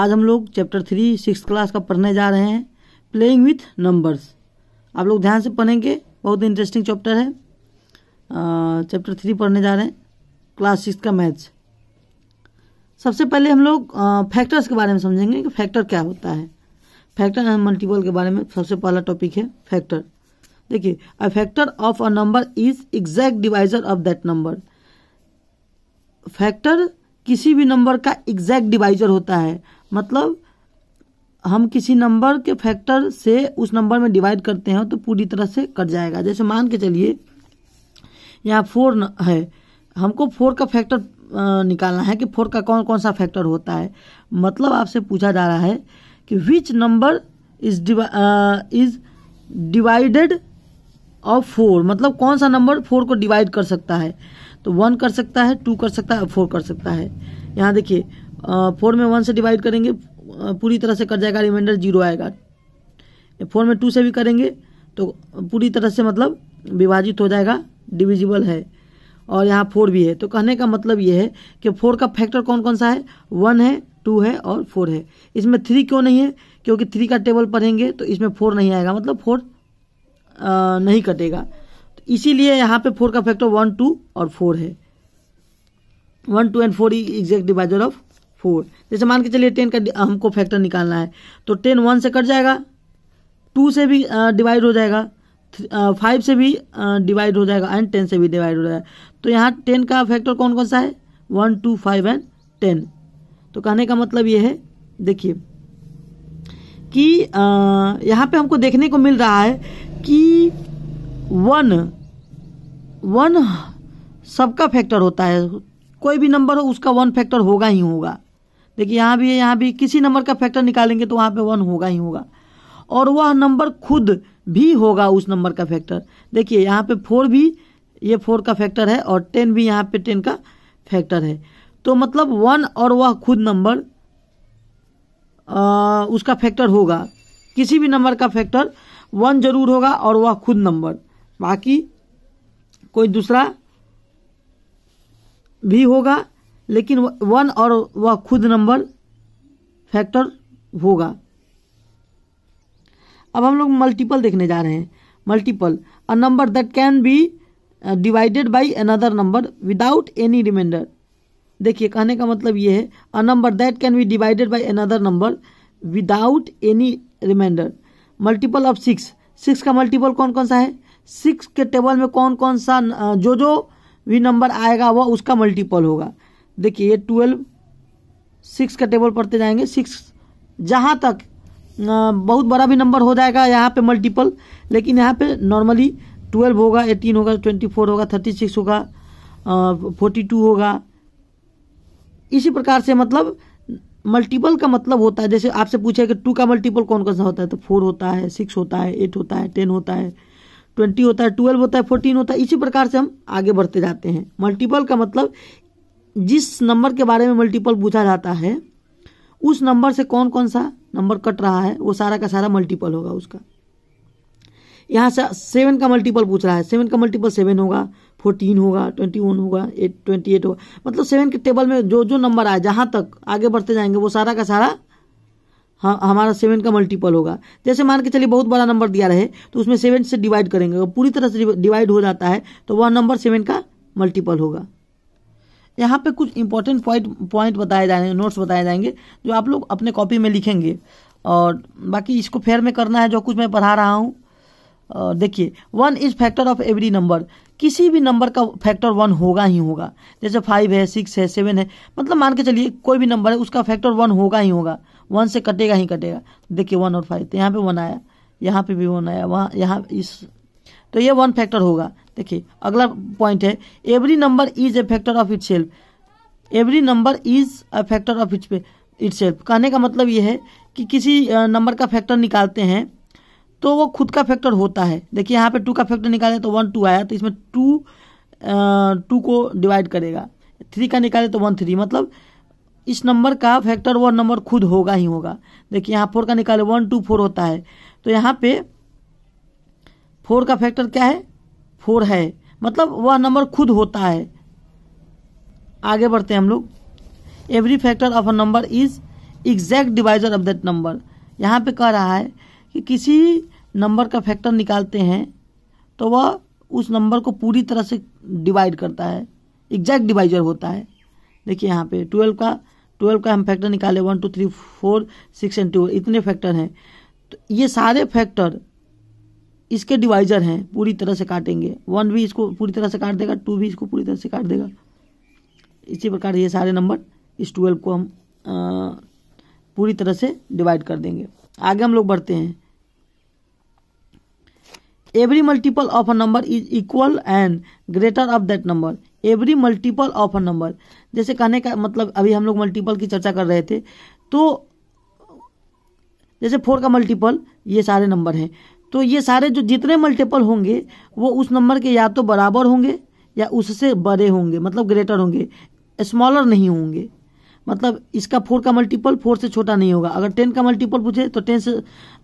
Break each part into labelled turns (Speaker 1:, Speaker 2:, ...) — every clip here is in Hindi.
Speaker 1: आज हम लोग चैप्टर थ्री सिक्स क्लास का पढ़ने जा रहे हैं प्लेइंग विथ नंबर्स आप लोग ध्यान से पढ़ेंगे बहुत इंटरेस्टिंग चैप्टर है चैप्टर थ्री पढ़ने जा रहे हैं क्लास सिक्स का मैथ्स सबसे पहले हम लोग फैक्टर्स के बारे में समझेंगे कि फैक्टर क्या होता है फैक्टर एंड मल्टीपल के बारे में सबसे पहला टॉपिक है फैक्टर देखिए a factor of a number is exact divisor of that number factor किसी भी नंबर का एग्जैक्ट डिवाइजर होता है मतलब हम किसी नंबर के फैक्टर से उस नंबर में डिवाइड करते हैं तो पूरी तरह से कट जाएगा जैसे मान के चलिए यहाँ फोर है हमको फोर का फैक्टर निकालना है कि फोर का कौन कौन सा फैक्टर होता है मतलब आपसे पूछा जा रहा है कि which number is is divided और फोर मतलब कौन सा नंबर फोर को डिवाइड कर सकता है तो वन कर सकता है टू कर सकता है फोर कर सकता है यहाँ देखिए फोर में वन से डिवाइड करेंगे पूरी तरह से कट जाएगा रिमाइंडर जीरो आएगा फोर में टू से भी करेंगे तो पूरी तरह से मतलब विभाजित हो जाएगा डिविजिबल है और यहाँ फोर भी है तो कहने का मतलब ये है कि फोर का फैक्टर कौन कौन सा है वन है टू है और फोर है इसमें थ्री क्यों नहीं है क्योंकि थ्री का टेबल पढ़ेंगे तो इसमें फोर नहीं आएगा मतलब फोर नहीं कटेगा तो इसीलिए यहाँ पे फोर का फैक्टर वन टू और फोर है one two and four exact divisor of four जैसे मान के चलिए टेन का हमको फैक्टर निकालना है तो टेन वन से कट जाएगा टू से भी डिवाइड हो जाएगा फाइव से भी डिवाइड हो जाएगा एंड टेन से भी डिवाइड हो जाएगा तो यहाँ टेन का फैक्टर कौन कौन सा है one two five and ten तो कहने का मतलब ये है देखिए कि यहाँ पे हमको देखने को मिल रहा है कि वन वन सबका फैक्टर होता है कोई भी नंबर हो उसका वन फैक्टर होगा ही होगा देखिए यहाँ भी है यहाँ भी किसी नंबर का फैक्टर निकालेंगे तो वहाँ पे वन होगा ही होगा और वह नंबर खुद भी होगा उस नंबर का फैक्टर देखिए यहाँ पे फोर भी ये फोर का फैक्टर है और टेन भी यहाँ पे टेन का फैक्टर है तो मतलब वन और वह खुद नंबर आ, उसका फैक्टर होगा किसी भी नंबर का फैक्टर वन जरूर होगा और वह खुद नंबर बाकी कोई दूसरा भी होगा लेकिन वन और वह खुद नंबर फैक्टर होगा अब हम लोग मल्टीपल देखने जा रहे हैं multiple a number that can be divided by another number without any reminder देखिए कहने का मतलब ये है a number that can be divided by another number without any reminder multiple of six six का मल्टीपल कौन कौन सा है सिक्स के टेबल में कौन कौन सा जो जो भी नंबर आएगा वह उसका मल्टीपल होगा देखिए ये ट्वेल्व सिक्स का टेबल पढ़ते जाएंगे सिक्स जहाँ तक बहुत बड़ा भी नंबर हो जाएगा यहाँ पे मल्टीपल लेकिन यहाँ पे नॉर्मली ट्वेल्व होगा एटीन होगा ट्वेंटी फोर होगा थर्टी सिक्स होगा फोर्टी टू होगा इसी प्रकार से मतलब मल्टीपल का मतलब होता है जैसे आपसे पूछा कि टू का मल्टीपल कौन कौन सा होता है तो फोर होता है सिक्स होता है एट होता है टेन होता है ट्वेंटी होता है ट्वेल्व होता है फोर्टीन होता है इसी प्रकार से हम आगे बढ़ते जाते हैं मल्टीपल का मतलब जिस नंबर के बारे में मल्टीपल पूछा जाता है उस नंबर से कौन कौन सा नंबर कट रहा है वो सारा का सारा मल्टीपल होगा उसका यहाँ से सेवन का मल्टीपल पूछ रहा है सेवन का मल्टीपल सेवन होगा फोर्टीन होगा ट्वेंटी वन होगा एट ट्वेंटी एट होगा मतलब सेवन के टेबल में जो जो नंबर आए जहाँ तक आगे बढ़ते जाएंगे वो सारा का सारा हाँ हमारा सेवन का मल्टीपल होगा जैसे मान के चलिए बहुत बड़ा नंबर दिया रहे तो उसमें सेवन से डिवाइड करेंगे अगर पूरी तरह से डिवाइड हो जाता है तो वह नंबर सेवन का मल्टीपल होगा यहाँ पे कुछ इंपॉर्टेंट पॉइंट पॉइंट बताए जाएंगे नोट्स बताए जाएंगे जो आप लोग अपने कॉपी में लिखेंगे और बाकी इसको फेयर में करना है जो कुछ मैं पढ़ा रहा हूँ देखिए one is factor of every number किसी भी नंबर का फैक्टर वन होगा ही होगा जैसे फाइव है सिक्स है सेवन है मतलब मान के चलिए कोई भी नंबर है उसका फैक्टर वन होगा ही होगा वन से कटेगा ही कटेगा देखिए वन और फाइव तो यहाँ पे वन आया यहाँ पे भी वन आया वहाँ यहाँ इस तो ये वन फैक्टर होगा देखिए अगला पॉइंट है every number is a factor of itself every number is a factor of it itself कहने का मतलब ये है कि किसी नंबर का फैक्टर निकालते हैं तो वो खुद का फैक्टर होता है देखिए यहाँ पे टू का फैक्टर निकाले तो वन टू आया तो इसमें टू टू को डिवाइड करेगा थ्री का निकाले तो वन थ्री मतलब इस नंबर का फैक्टर वो नंबर खुद होगा ही होगा देखिए यहाँ फोर का निकाले वन टू फोर होता है तो यहाँ पे फोर का फैक्टर क्या है फोर है मतलब वह नंबर खुद होता है आगे बढ़ते हैं हम लोग every factor of a number is exact divisor of that number यहाँ पे कह रहा है कि किसी नंबर का फैक्टर निकालते हैं तो वह उस नंबर को पूरी तरह से डिवाइड करता है एग्जैक्ट डिवाइजर होता है देखिए यहाँ पे ट्वेल्व का ट्वेल्व का हम फैक्टर निकाले one two three four six and two इतने फैक्टर हैं तो ये सारे फैक्टर इसके डिवाइजर हैं पूरी तरह से काटेंगे वन भी इसको पूरी तरह से काट देगा टू भी इसको पूरी तरह से काट देगा इसी प्रकार ये सारे नंबर इस ट्वेल्व को हम आ, पूरी तरह से डिवाइड कर देंगे आगे हम लोग बढ़ते हैं every multiple of a number is equal and greater of that number every multiple of a number जैसे कहने का मतलब अभी हम लोग मल्टीपल की चर्चा कर रहे थे तो जैसे फोर का मल्टीपल ये सारे नंबर हैं तो ये सारे जो जितने मल्टीपल होंगे वो उस नंबर के या तो बराबर होंगे या उससे बड़े होंगे मतलब ग्रेटर होंगे स्मॉलर नहीं होंगे मतलब इसका फोर का मल्टीपल फोर से छोटा नहीं होगा अगर टेन का मल्टीपल पूछे तो टेन से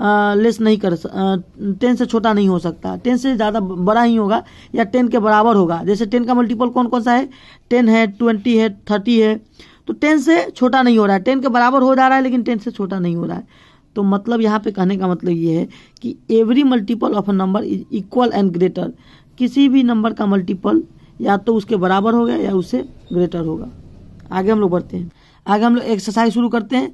Speaker 1: आ, लेस नहीं कर टेन से छोटा नहीं हो सकता टेन से ज़्यादा बड़ा ही होगा या टेन के बराबर होगा जैसे टेन का मल्टीपल कौन कौन सा है टेन है ट्वेंटी है थर्टी है तो टेन से छोटा नहीं हो रहा है टेन के बराबर हो जा रहा है लेकिन टेन से छोटा नहीं हो रहा है तो मतलब यहाँ पे कहने का मतलब ये है कि every multiple of a number is equal and greater किसी भी नंबर का मल्टीपल या तो उसके बराबर होगा या उससे ग्रेटर होगा आगे हम लोग बढ़ते हैं आगे हम लोग एक्सरसाइज शुरू करते हैं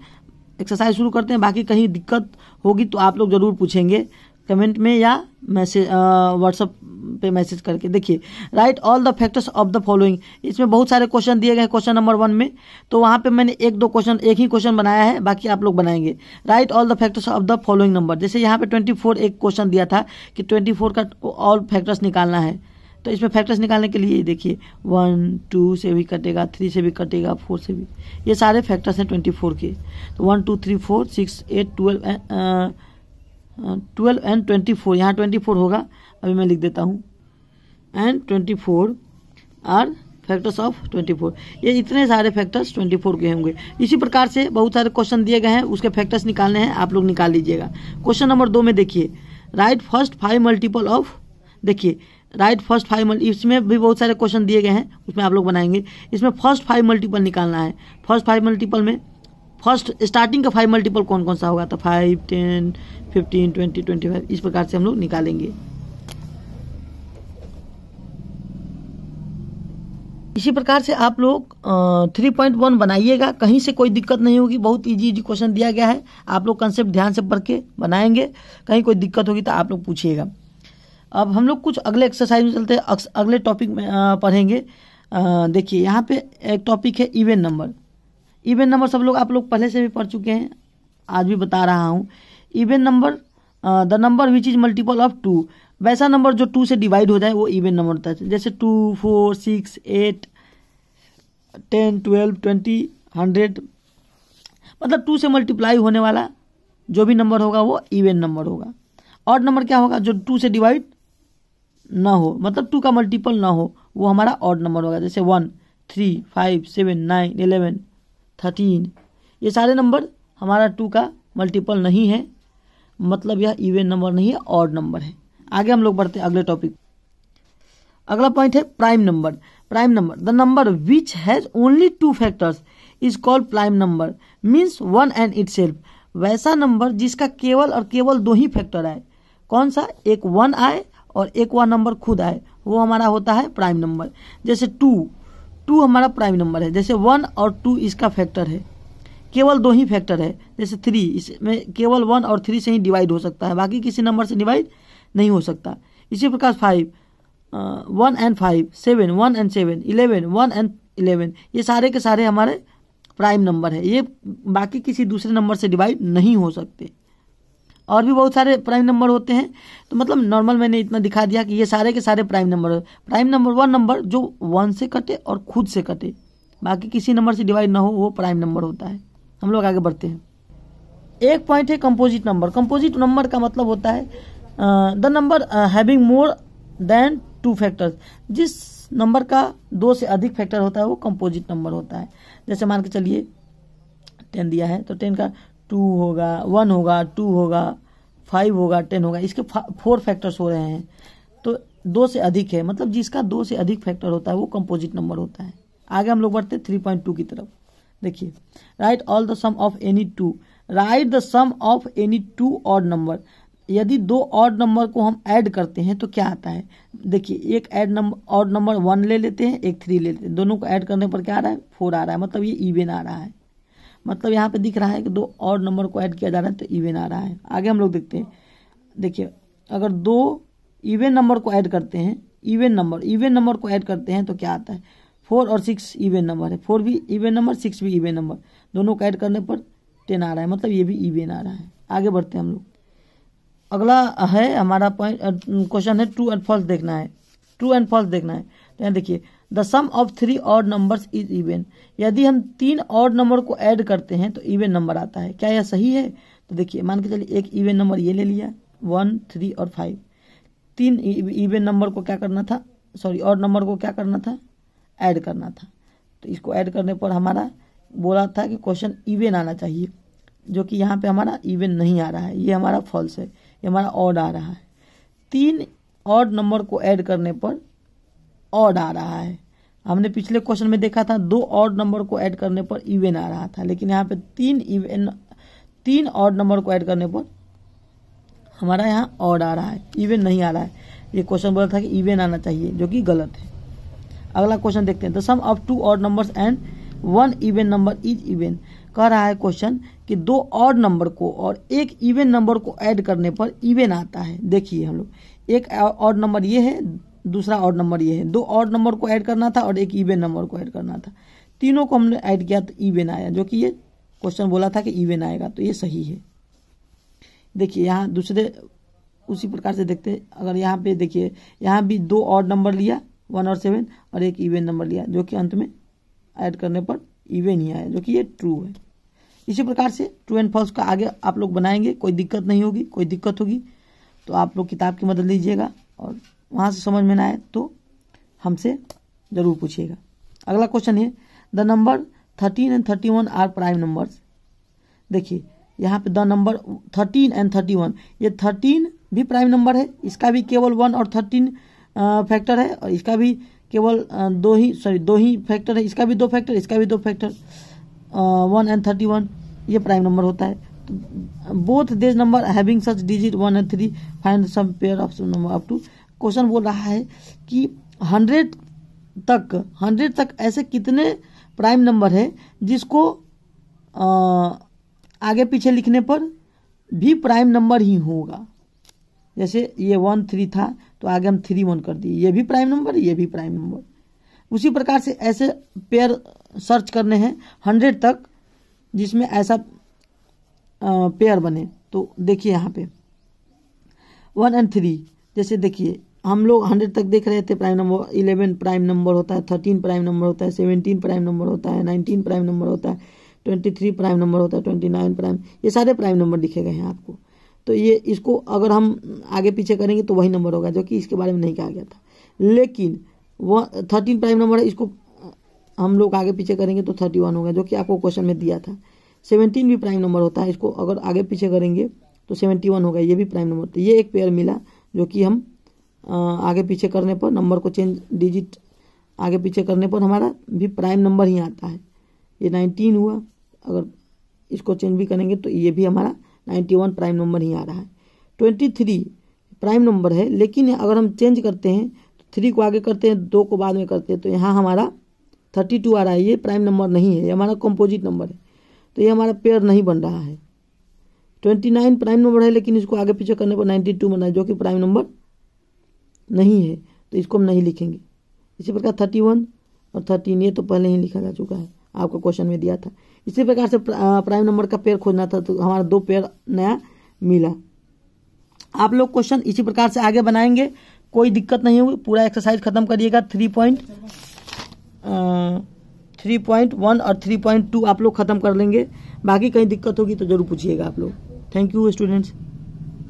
Speaker 1: एक्सरसाइज शुरू करते हैं बाकी कहीं दिक्कत होगी तो आप लोग ज़रूर पूछेंगे कमेंट में या मैसेज व्हाट्सअप पे मैसेज करके देखिए write all the factors of the following इसमें बहुत सारे क्वेश्चन दिए गए क्वेश्चन नंबर वन में तो वहाँ पे मैंने एक दो क्वेश्चन एक ही क्वेश्चन बनाया है बाकी आप लोग बनाएंगे write all the factors of the following number जैसे यहाँ पे ट्वेंटी फोर एक क्वेश्चन दिया था कि ट्वेंटी फोर का ऑल फैक्टर्स निकालना है तो इसमें फैक्टर्स निकालने के लिए देखिए वन टू से भी कटेगा थ्री से भी कटेगा फोर से भी ये सारे फैक्टर्स हैं ट्वेंटी फोर के तो one two three four six eight twelve twelve and twenty four यहाँ ट्वेंटी फोर होगा अभी मैं लिख देता हूँ and twenty four are factors of twenty four ये इतने सारे फैक्टर्स ट्वेंटी फोर के होंगे इसी प्रकार से बहुत सारे क्वेश्चन दिए गए हैं उसके फैक्टर्स निकालने हैं आप लोग निकाल लीजिएगा क्वेश्चन नंबर दो में देखिए write first five multiple of देखिए राइट फर्स्ट फाइव मल्टी इसमें भी बहुत सारे क्वेश्चन दिए गए हैं उसमें आप लोग बनाएंगे इसमें फर्स्ट फाइव मल्टीपल निकालना है फर्स्ट फाइव मल्टीपल में फर्स्ट स्टार्टिंग का फाइव मल्टीपल कौन कौन सा होगा तो five ten fifteen twenty twenty five इस प्रकार से हम लोग निकालेंगे इसी प्रकार से आप लोग थ्री पॉइंट वन बनाइएगा कहीं से कोई दिक्कत नहीं होगी बहुत इजी इजी क्वेश्चन दिया गया है आप लोग कंसेप्ट ध्यान से पढ़ के बनाएंगे कहीं कोई दिक्कत होगी तो आप लोग पूछिएगा अब हम लोग कुछ अगले एक्सरसाइज में चलते हैं अगले टॉपिक में पढ़ेंगे देखिए यहाँ पे एक टॉपिक है इवेन नंबर इवेन नंबर सब लोग आप लोग पहले से भी पढ़ चुके हैं आज भी बता रहा हूँ even number the number which is multiple of two वैसा नंबर जो टू से डिवाइड हो जाए वो इवेन नंबर होता है जैसे two four six eight ten twelve twenty hundred मतलब टू से मल्टीप्लाई होने वाला जो भी नंबर होगा वो इवेन नंबर होगा और नंबर क्या होगा जो टू से डिवाइड ना हो मतलब टू का मल्टीपल ना हो वो हमारा ऑड नंबर होगा जैसे one three five seven nine eleven thirteen ये सारे नंबर हमारा टू का मल्टीपल नहीं है मतलब यह इवेन नंबर नहीं है ऑड नंबर है आगे हम लोग बढ़ते हैं अगले टॉपिक अगला पॉइंट है prime number prime number the number which has only two factors is called prime number means one and it वैसा नंबर जिसका केवल और केवल दो ही फैक्टर आए कौन सा एक वन आए और एक एकवा नंबर खुद आए वो हमारा होता है प्राइम नंबर जैसे टू टू हमारा प्राइम नंबर है जैसे वन और टू इसका फैक्टर है केवल दो ही फैक्टर है जैसे थ्री इसमें केवल वन और थ्री से ही डिवाइड हो सकता है बाकी किसी नंबर से डिवाइड नहीं हो सकता इसी प्रकार five one and five seven one and seven eleven one and eleven ये सारे के सारे हमारे प्राइम नंबर है ये बाकी किसी दूसरे नंबर से डिवाइड नहीं हो सकते और भी बहुत सारे प्राइम नंबर होते हैं तो मतलब नॉर्मल मैंने इतना दिखा दिया कि ये सारे के सारे prime number prime number one number जो वन से कटे और खुद से कटे बाकी किसी नंबर से डिवाइड ना हो वो प्राइम नंबर होता है हम लोग आगे बढ़ते हैं एक पॉइंट है कंपोजिट नंबर कंपोजिट नंबर का मतलब होता है the number having more than two factors जिस नंबर का दो से अधिक फैक्टर होता है वो कंपोजिट नंबर होता है जैसे मान के चलिए टेन दिया है तो टेन का टू होगा वन होगा टू होगा फाइव होगा टेन होगा इसके फोर फैक्टर्स हो रहे हैं तो दो से अधिक है मतलब जिसका दो से अधिक फैक्टर होता है वो कंपोजिट नंबर होता है आगे हम लोग बढ़ते थ्री पॉइंट टू की तरफ देखिए write all the sum of any two write the sum of any two odd number यदि दो ऑड नंबर को हम ऐड करते हैं तो क्या आता है देखिए एक add number odd number one ले लेते हैं एक थ्री ले लेते हैं दोनों को ऐड करने पर क्या आ रहा है फोर आ रहा है मतलब ये इवेन आ रहा है मतलब यहाँ पे दिख रहा है कि दो और नंबर को ऐड किया जा रहा है तो इवेन आ रहा है आगे हम लोग देखते हैं देखिए अगर दो इवेन नंबर को ऐड करते हैं इवेन नंबर इवेन नंबर को ऐड करते हैं तो क्या आता है फोर और सिक्स इवेन नंबर है फोर भी इवेन नंबर सिक्स भी इवेन नंबर दोनों को ऐड करने पर टेन आ रहा है मतलब ये भी इवेन आ रहा है आगे बढ़ते हैं हम लोग अगला है हमारा पॉइंट क्वेश्चन है ट्रू एंड फॉल्स देखना है ट्रू एंड फॉल्स देखना है तो यहाँ देखिए the sum of three odd numbers is even यदि हम तीन और नंबर को ऐड करते हैं तो इवेन नंबर आता है क्या यह सही है तो देखिए मान के चलिए एक इवेन नंबर ये ले लिया वन थ्री और फाइव तीन इवेन e- नंबर e- को क्या करना था सॉरी और नंबर को क्या करना था ऐड करना था तो इसको ऐड करने पर हमारा बोला था कि क्वेश्चन इवेन आना चाहिए जो कि यहाँ पे हमारा इवेन नहीं आ रहा है ये हमारा फॉल्स है ये हमारा ऑड आ रहा है तीन ऑड नंबर को ऐड करने पर ऑड आ रहा है हमने पिछले क्वेश्चन में देखा था दो ऑड नंबर को ऐड करने पर इवेन आ रहा था लेकिन यहाँ पे तीन इवेन तीन ऑड नंबर को ऐड करने पर हमारा यहाँ ऑड आ रहा है इवेन नहीं आ रहा है ये क्वेश्चन बोला था कि इवेन आना चाहिए जो कि गलत है अगला क्वेश्चन देखते हैं the sum of two odd number and one even number is even कह रहा है क्वेश्चन कि दो ऑड नंबर को और एक इवेन नंबर को ऐड करने पर इवेन आता है देखिए हम लोग एक ऑड नंबर ये है दूसरा ऑड नंबर ये है दो और नंबर को ऐड करना था और एक ईवेन नंबर को ऐड करना था तीनों को हमने ऐड किया तो ईवेन आया जो कि ये क्वेश्चन बोला था कि ईवेन आएगा तो ये सही है देखिए यहाँ दूसरे उसी प्रकार से देखते हैं अगर यहाँ पे देखिए यहाँ भी दो और नंबर लिया वन और सेवन और एक ईवेन नंबर लिया जो कि अंत में ऐड करने पर ईवेन ही आया जो कि ये ट्रू है इसी प्रकार से ट्रू एंड फॉल्स का आगे आप लोग बनाएंगे कोई दिक्कत नहीं होगी कोई दिक्कत होगी तो आप लोग किताब की मदद लीजिएगा और वहाँ से समझ में ना आए तो हमसे ज़रूर पूछिएगा अगला क्वेश्चन है the number thirteen and thirty one are prime numbers देखिए यहाँ पे the number thirteen and thirty one ये थर्टीन भी प्राइम नंबर है इसका भी केवल वन और थर्टीन फैक्टर है और इसका भी केवल दो ही सॉरी दो ही फैक्टर है इसका भी दो फैक्टर इसका भी दो factor one and thirty one ये प्राइम नंबर होता है both this number having such digit one and three find sum pair of number up to question बोल रहा है कि हंड्रेड तक हंड्रेड तक ऐसे कितने प्राइम नंबर है जिसको आ, आगे पीछे लिखने पर भी प्राइम नंबर ही होगा जैसे ये वन थ्री था तो आगे हम थ्री वन कर दिए ये भी प्राइम नंबर ये भी प्राइम नंबर उसी प्रकार से ऐसे पेयर सर्च करने हैं हंड्रेड तक जिसमें ऐसा पेयर बने तो देखिए यहाँ पे वन एंड थ्री जैसे देखिए हम लोग हंड्रेड तक देख रहे थे prime number eleven prime number होता है थर्टीन प्राइम नंबर होता है सेवनटीन प्राइम नंबर होता है नाइनटीन प्राइम नंबर होता है ट्वेंटी थ्री प्राइम नंबर होता है ट्वेंटी नाइन प्राइम ये सारे प्राइम नंबर लिखे गए हैं आपको तो ये इसको अगर हम आगे पीछे करेंगे तो वही नंबर होगा जो कि इसके बारे में नहीं कहा गया था लेकिन वह थर्टीन प्राइम नंबर है इसको हम लोग आगे पीछे करेंगे तो थर्टी वन होगा जो कि आपको क्वेश्चन में दिया था सेवनटीन भी प्राइम नंबर होता है इसको अगर आगे पीछे करेंगे तो सेवेंटी वन होगा ये भी प्राइम नंबर तो ये एक पेयर मिला जो कि हम आगे पीछे करने पर नंबर को चेंज डिजिट आगे पीछे करने पर हमारा भी प्राइम नंबर ही आता है ये नाइनटीन हुआ अगर इसको चेंज भी करेंगे तो ये भी हमारा नाइन्टी वन प्राइम नंबर ही आ रहा है ट्वेंटी थ्री प्राइम नंबर है लेकिन अगर हम चेंज करते हैं तो थ्री को आगे करते हैं दो को बाद में करते हैं तो यहाँ हमारा थर्टी टू आ रहा है ये प्राइम नंबर नहीं है ये हमारा कंपोजिट नंबर है तो ये हमारा पेयर नहीं बन रहा है ट्वेंटी नाइन प्राइम नंबर है लेकिन इसको आगे पीछे करने पर नाइन्टी टू बना है जो कि प्राइम नंबर नहीं है तो इसको हम नहीं लिखेंगे इसी प्रकार थर्टी वन और थर्टीन ये तो पहले ही लिखा जा चुका है आपको क्वेश्चन में दिया था इसी प्रकार से प्राइम नंबर का पेयर खोजना था तो हमारा दो पेयर नया मिला आप लोग क्वेश्चन इसी प्रकार से आगे बनाएंगे कोई दिक्कत नहीं होगी पूरा एक्सरसाइज खत्म करिएगा three point three point one और थ्री पॉइंट टू आप लोग खत्म कर लेंगे बाकी कहीं दिक्कत होगी तो जरूर पूछिएगा आप लोग थैंक यू स्टूडेंट्स